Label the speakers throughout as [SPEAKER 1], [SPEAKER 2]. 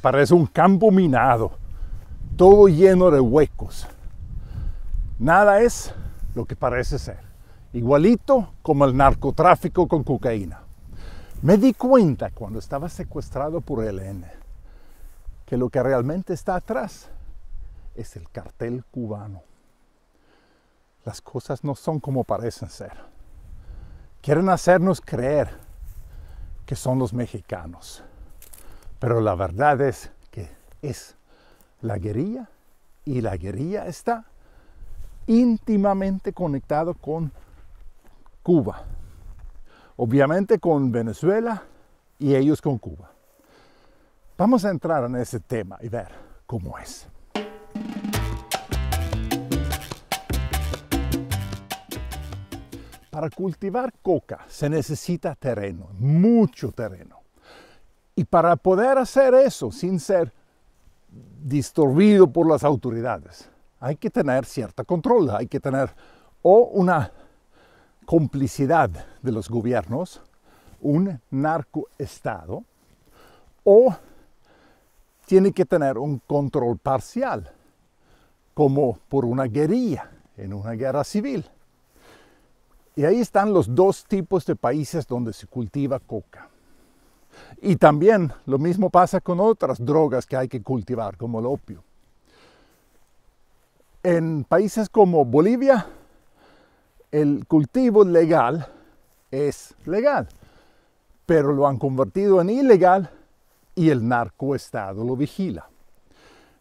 [SPEAKER 1] parece un campo minado, todo lleno de huecos. Nada es lo que parece ser, igualito como el narcotráfico con cocaína. Me di cuenta cuando estaba secuestrado por n que lo que realmente está atrás es el cartel cubano. Las cosas no son como parecen ser. Quieren hacernos creer que son los mexicanos pero la verdad es que es la guerrilla y la guerrilla está íntimamente conectado con Cuba. Obviamente con Venezuela y ellos con Cuba. Vamos a entrar en ese tema y ver cómo es. Para cultivar coca se necesita terreno, mucho terreno. Y para poder hacer eso sin ser disturbido por las autoridades, hay que tener cierta control, hay que tener o una complicidad de los gobiernos, un narcoestado, o tiene que tener un control parcial, como por una guerrilla, en una guerra civil. Y ahí están los dos tipos de países donde se cultiva coca. Y también lo mismo pasa con otras drogas que hay que cultivar, como el opio. En países como Bolivia, el cultivo legal es legal, pero lo han convertido en ilegal y el narcoestado lo vigila.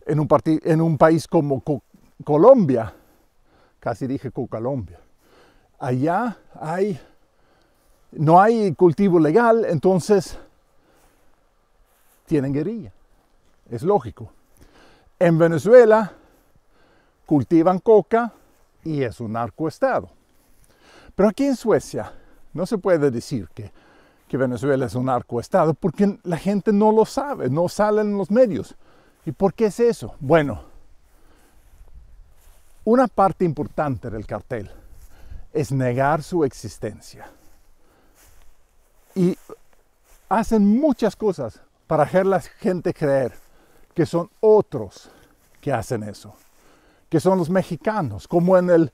[SPEAKER 1] En un, país como Colombia, casi dije Colombia, allá hay, no hay cultivo legal, entonces tienen guerrilla. Es lógico. En Venezuela cultivan coca y es un narcoestado. Pero aquí en Suecia no se puede decir que, Venezuela es un narcoestado porque la gente no lo sabe, no sale en los medios. ¿Y por qué es eso? Bueno, una parte importante del cartel es negar su existencia. Y hacen muchas cosas para hacer la gente creer que son otros que hacen eso, que son los mexicanos, como en el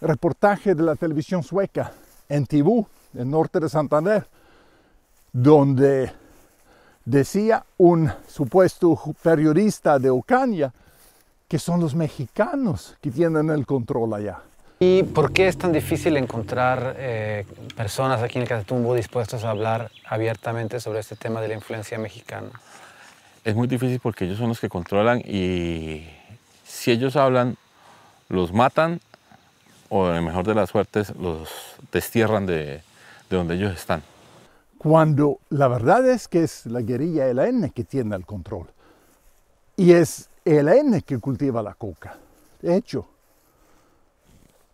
[SPEAKER 1] reportaje de la televisión sueca en Tibú, en norte de Santander, donde decía un supuesto periodista de Ocaña que son los mexicanos que tienen el control allá. ¿Y por qué es tan difícil encontrar eh, personas aquí en el Catatumbo dispuestas a hablar abiertamente sobre este tema de la influencia mexicana? Es muy difícil porque ellos son los que controlan y si ellos hablan, los matan o, en mejor de las suertes, los destierran de, donde ellos están. Cuando la verdad es que es la guerrilla ELN que tiene el control y es ELN que cultiva la coca. De hecho,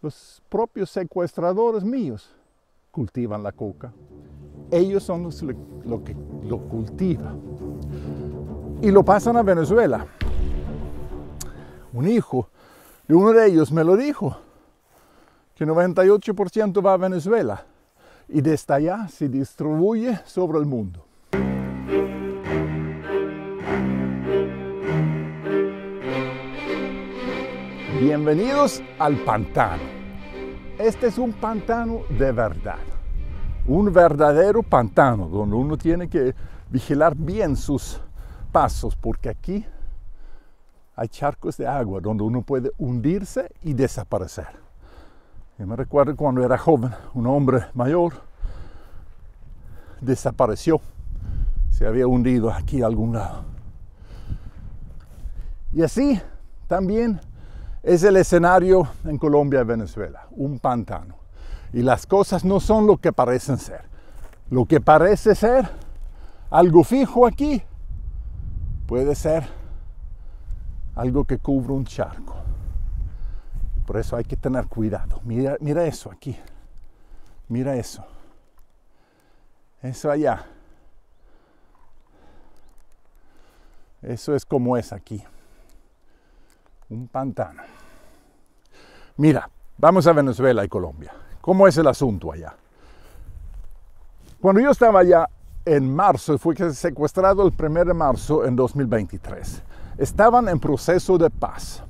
[SPEAKER 1] los propios secuestradores míos cultivan la coca. Ellos son los que lo cultivan. Y lo pasan a Venezuela. Un hijo de uno de ellos me lo dijo, que 98% va a Venezuela y desde allá se distribuye sobre el mundo. Bienvenidos al pantano. Este es un pantano de verdad, un verdadero pantano donde uno tiene que vigilar bien sus pasos porque aquí hay charcos de agua donde uno puede hundirse y desaparecer. Yo me recuerdo cuando era joven, un hombre mayor desapareció, se había hundido aquí a algún lado. Y así también es el escenario en Colombia y Venezuela, un pantano. Y las cosas no son lo que parecen ser. Lo que parece ser algo fijo aquí puede ser algo que cubre un charco. Por eso hay que tener cuidado. Mira, mira eso aquí. Mira eso. Eso allá. Eso es como es aquí un pantano. Mira, vamos a Venezuela y Colombia. ¿Cómo es el asunto allá? Cuando yo estaba allá en marzo, fui secuestrado el 1 de marzo en 2023. Estaban en proceso de paz.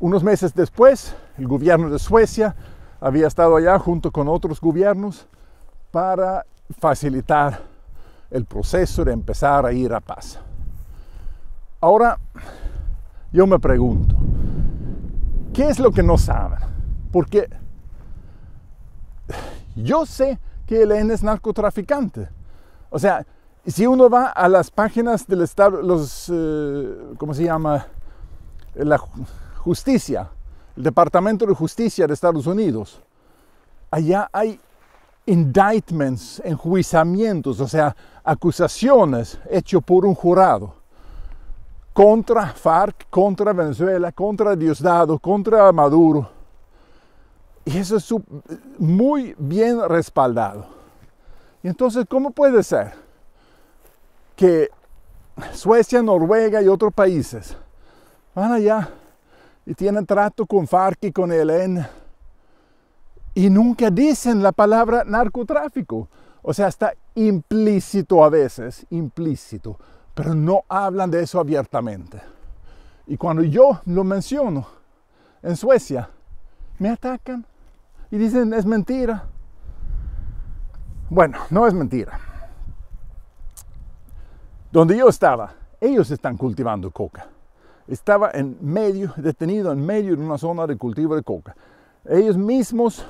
[SPEAKER 1] Unos meses después, el gobierno de Suecia había estado allá junto con otros gobiernos para facilitar el proceso de empezar a ir a paz. Ahora, yo me pregunto, ¿qué es lo que no saben? Porque yo sé que Elena es narcotraficante. O sea, si uno va a las páginas del Estado, los, eh, ¿cómo se llama? La justicia, el Departamento de Justicia de Estados Unidos, allá hay indictments, enjuiciamientos, o sea, acusaciones hechas por un jurado contra FARC, contra Venezuela, contra Diosdado, contra Maduro. Y eso es muy bien respaldado. entonces, ¿cómo puede ser que Suecia, Noruega y otros países van allá y tienen trato con FARC y con ELN y nunca dicen la palabra narcotráfico? O sea, está implícito a veces, implícito pero no hablan de eso abiertamente. Y cuando yo lo menciono en Suecia, me atacan y dicen es mentira. Bueno, no es mentira. Donde yo estaba, ellos están cultivando coca. Estaba en medio, detenido en medio de una zona de cultivo de coca. Ellos mismos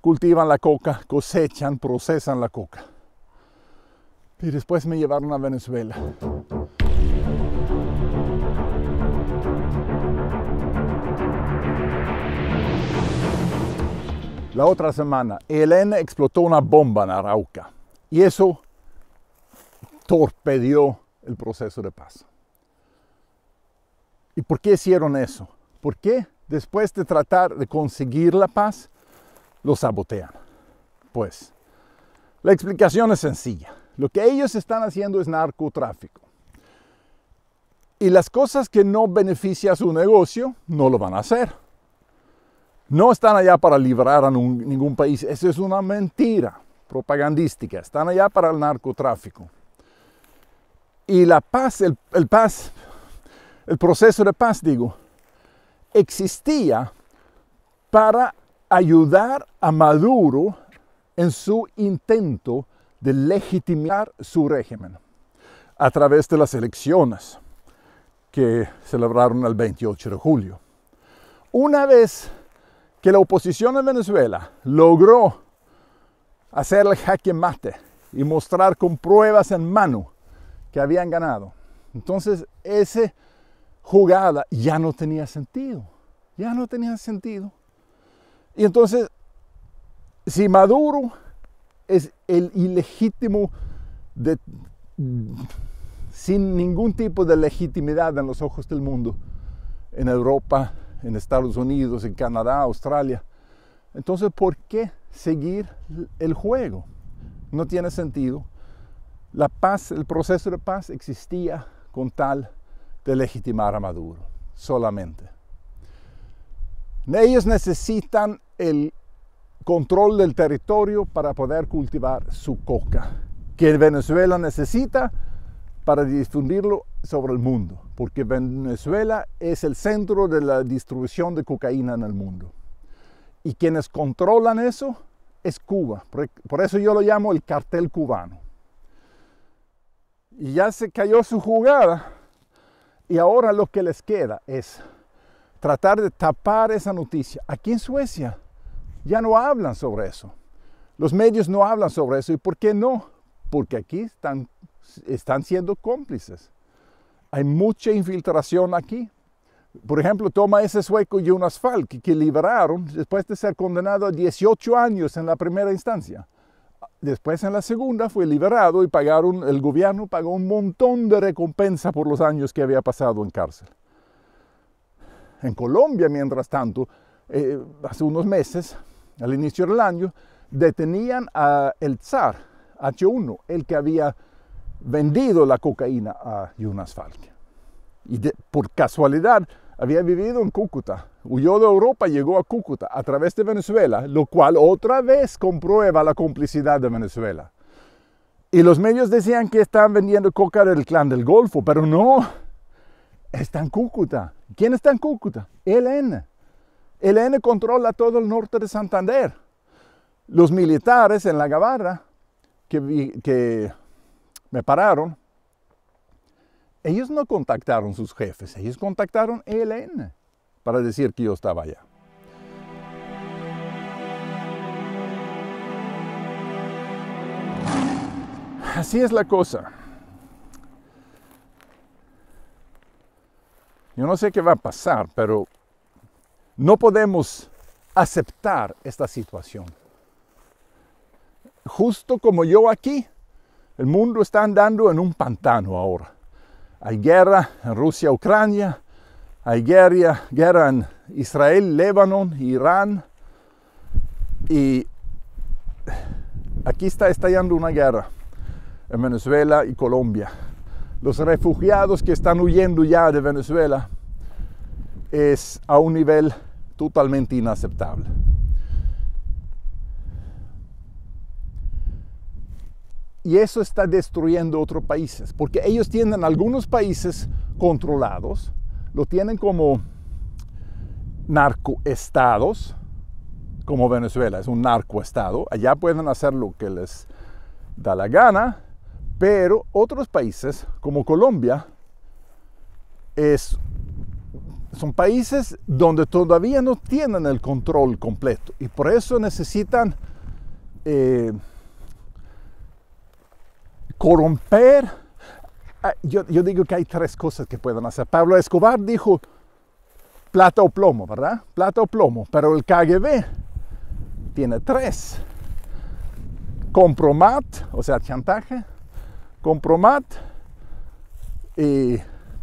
[SPEAKER 1] cultivan la coca, cosechan, procesan la coca y después me llevaron a Venezuela. La otra semana, Elena explotó una bomba en Arauca y eso torpedió el proceso de paz. ¿Y por qué hicieron eso? ¿Por qué después de tratar de conseguir la paz, lo sabotean? Pues la explicación es sencilla lo que ellos están haciendo es narcotráfico. Y las cosas que no benefician a su negocio no lo van a hacer. No están allá para librar a ningún país. Eso es una mentira propagandística. Están allá para el narcotráfico. Y la paz, el, paz, el proceso de paz, digo, existía para ayudar a Maduro en su intento de legitimar su régimen a través de las elecciones que celebraron el 28 de julio. Una vez que la oposición en Venezuela logró hacer el jaque mate y mostrar con pruebas en mano que habían ganado, entonces esa jugada ya no tenía sentido, ya no tenía sentido. Y entonces, si Maduro es el ilegítimo sin ningún tipo de legitimidad en los ojos del mundo, en Europa, en Estados Unidos, en Canadá, Australia. Entonces, ¿por qué seguir el juego? No tiene sentido. La paz, el proceso de paz existía con tal de legitimar a Maduro, solamente. Ellos necesitan el control del territorio para poder cultivar su coca, que Venezuela necesita para difundirlo sobre el mundo, porque Venezuela es el centro de la distribución de cocaína en el mundo. Y quienes controlan eso es Cuba, por eso yo lo llamo el cartel cubano. Y ya se cayó su jugada y ahora lo que les queda es tratar de tapar esa noticia. Aquí en Suecia ya no hablan sobre eso. Los medios no hablan sobre eso. ¿Y por qué no? Porque aquí están, están siendo cómplices. Hay mucha infiltración aquí. Por ejemplo, toma ese sueco un Falk, que liberaron después de ser condenado a 18 años en la primera instancia. Después en la segunda fue liberado y pagaron, el gobierno pagó un montón de recompensa por los años que había pasado en cárcel. En Colombia, mientras tanto, eh, hace unos meses al inicio del año, detenían al zar H1, el que había vendido la cocaína a Jonas Falk. Y por casualidad había vivido en Cúcuta, huyó de Europa, llegó a Cúcuta a través de Venezuela, lo cual otra vez comprueba la complicidad de Venezuela. Y los medios decían que estaban vendiendo coca del clan del Golfo, pero no, está en Cúcuta. ¿Quién está en Cúcuta? El N n controla todo el norte de Santander. Los militares en la Gavarra que, que me pararon, ellos no contactaron sus jefes, ellos contactaron ELN para decir que yo estaba allá. Así es la cosa. Yo no sé qué va a pasar, pero no podemos aceptar esta situación. Justo como yo aquí, el mundo está andando en un pantano ahora. Hay guerra en Rusia, Ucrania, hay guerra, en Israel, lebanon Irán. Y aquí está estallando una guerra en Venezuela y Colombia. Los refugiados que están huyendo ya de Venezuela es a un nivel totalmente inaceptable. Y eso está destruyendo otros países, porque ellos tienen algunos países controlados, lo tienen como narcoestados, como Venezuela, es un narcoestado. Allá pueden hacer lo que les da la gana, pero otros países, como Colombia, es son países donde todavía no tienen el control completo y por eso necesitan eh, corromper. Ah, yo, digo que hay tres cosas que pueden hacer. Pablo Escobar dijo plata o plomo, ¿verdad? Plata o plomo, pero el KGB tiene tres. Compromat, o sea, chantaje, compromat, y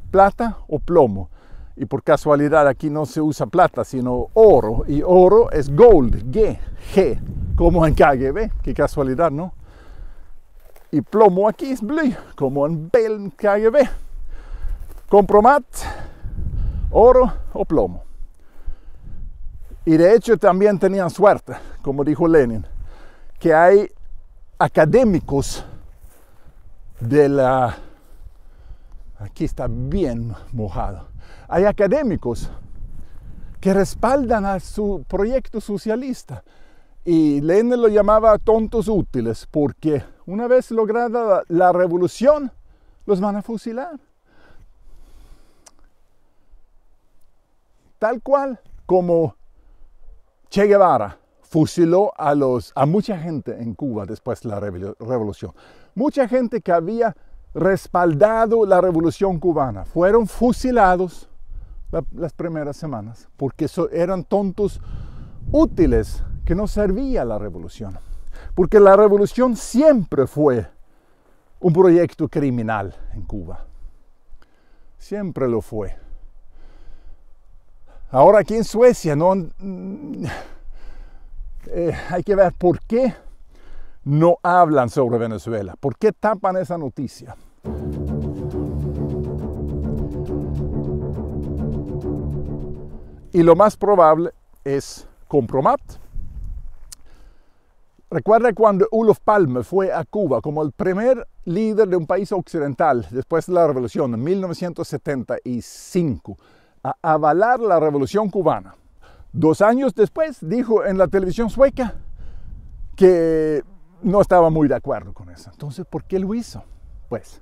[SPEAKER 1] plata o plomo y por casualidad aquí no se usa plata, sino oro, y oro es gold, G, G, como en KGB, qué casualidad, ¿no? Y plomo aquí es blue, como en Bell KGB. Compromat, oro o plomo. Y de hecho también tenían suerte, como dijo Lenin, que hay académicos de la... Aquí está bien mojado hay académicos que respaldan a su proyecto socialista. Y Lenin lo llamaba tontos útiles porque una vez lograda la revolución, los van a fusilar. Tal cual como Che Guevara fusiló a, los, a mucha gente en Cuba después de la revolución. Mucha gente que había respaldado la revolución cubana fueron fusilados las primeras semanas, porque eran tontos útiles que no servía la revolución, porque la revolución siempre fue un proyecto criminal en Cuba, siempre lo fue. Ahora aquí en Suecia no, mm, eh, hay que ver por qué no hablan sobre Venezuela, por qué tapan esa noticia. y lo más probable es Compromat. Recuerda cuando Ulof Palme fue a Cuba como el primer líder de un país occidental después de la revolución en 1975 a avalar la revolución cubana. Dos años después dijo en la televisión sueca que no estaba muy de acuerdo con eso. Entonces, ¿por qué lo hizo? Pues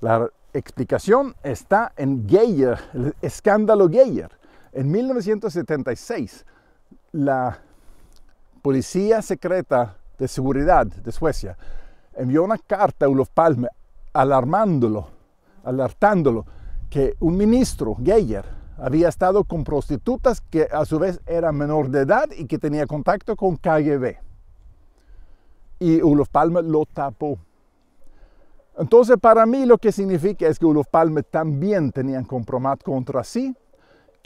[SPEAKER 1] la explicación está en Geyer, el escándalo Geyer. En 1976, la Policía Secreta de Seguridad de Suecia envió una carta a Olof Palme alarmándolo, alertándolo que un ministro, Geyer, había estado con prostitutas que a su vez eran menor de edad y que tenía contacto con KGB. Y Olof Palme lo tapó. Entonces, para mí lo que significa es que Olof Palme también tenía un compromiso contra sí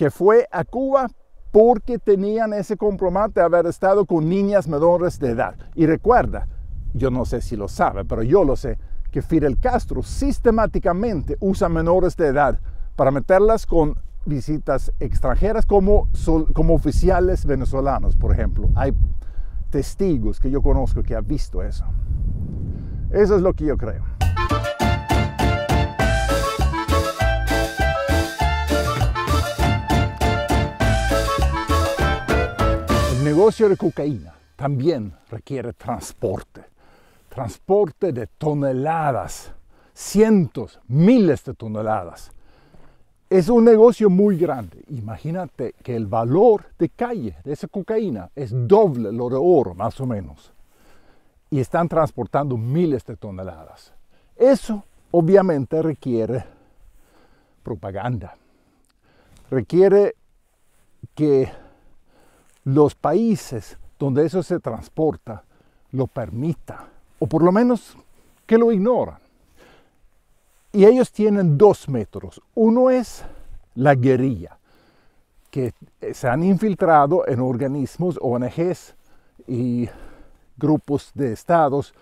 [SPEAKER 1] que fue a Cuba porque tenían ese compromiso de haber estado con niñas menores de edad. Y recuerda, yo no sé si lo sabe, pero yo lo sé, que Fidel Castro sistemáticamente usa menores de edad para meterlas con visitas extranjeras como, como oficiales venezolanos, por ejemplo. Hay testigos que yo conozco que han visto eso. Eso es lo que yo creo. negocio de cocaína también requiere transporte, transporte de toneladas, cientos, miles de toneladas. Es un negocio muy grande. Imagínate que el valor de calle de esa cocaína es doble lo de oro, más o menos. Y están transportando miles de toneladas. Eso obviamente requiere propaganda. Requiere que los países donde eso se transporta lo permita, o por lo menos que lo ignoran. Y ellos tienen dos métodos. Uno es la guerrilla, que se han infiltrado en organismos, ONGs y grupos de estados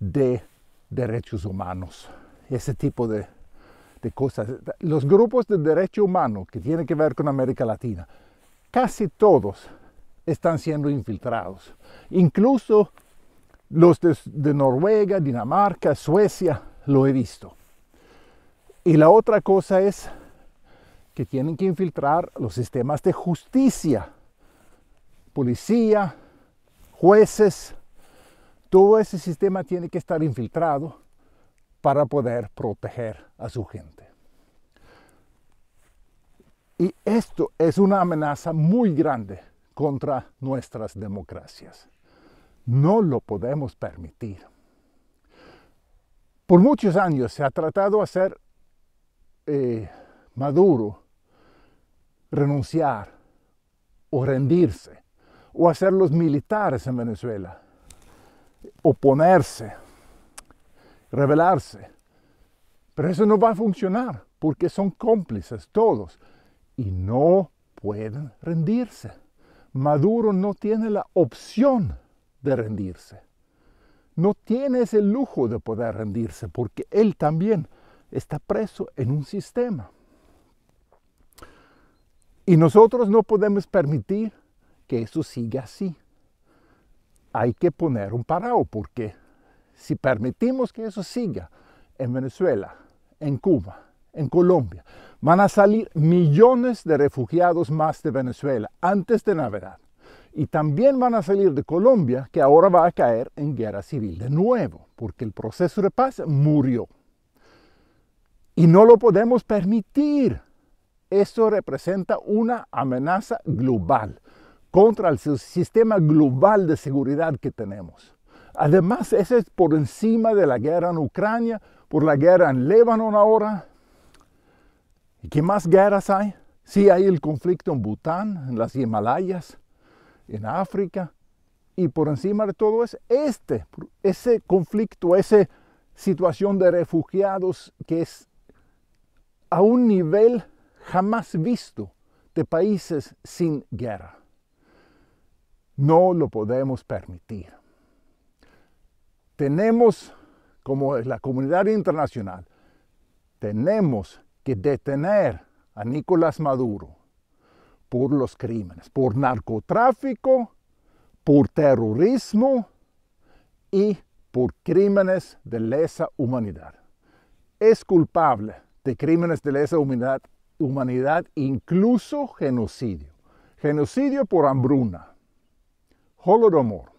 [SPEAKER 1] de derechos humanos. Ese tipo de, de cosas. Los grupos de derechos humanos que tienen que ver con América Latina, casi todos están siendo infiltrados. Incluso los de, Noruega, Dinamarca, Suecia, lo he visto. Y la otra cosa es que tienen que infiltrar los sistemas de justicia, policía, jueces, todo ese sistema tiene que estar infiltrado para poder proteger a su gente. Y esto es una amenaza muy grande contra nuestras democracias. No lo podemos permitir. Por muchos años se ha tratado de hacer eh, Maduro renunciar o rendirse o hacer los militares en Venezuela, oponerse, rebelarse. Pero eso no va a funcionar porque son cómplices todos y no pueden rendirse. Maduro no tiene la opción de rendirse. No tiene ese lujo de poder rendirse porque él también está preso en un sistema. Y nosotros no podemos permitir que eso siga así. Hay que poner un parado porque si permitimos que eso siga en Venezuela, en Cuba, en Colombia. Van a salir millones de refugiados más de Venezuela antes de Navidad. Y también van a salir de Colombia, que ahora va a caer en guerra civil de nuevo, porque el proceso de paz murió. Y no lo podemos permitir. Esto representa una amenaza global contra el sistema global de seguridad que tenemos. Además, eso es por encima de la guerra en Ucrania, por la guerra en Líbano ahora, ¿Y qué más guerras hay? Sí, hay el conflicto en Bután, en las Himalayas, en África. Y por encima de todo es este, ese conflicto, esa situación de refugiados que es a un nivel jamás visto de países sin guerra. No lo podemos permitir. Tenemos, como la comunidad internacional, tenemos que detener a Nicolás Maduro por los crímenes, por narcotráfico, por terrorismo y por crímenes de lesa humanidad. Es culpable de crímenes de lesa humanidad, humanidad incluso genocidio. Genocidio por hambruna, holodomor,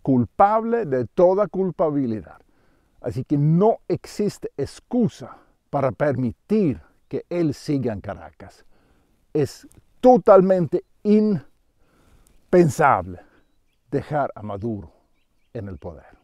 [SPEAKER 1] culpable de toda culpabilidad. Así que no existe excusa para permitir que él siga en Caracas. Es totalmente impensable dejar a Maduro en el poder.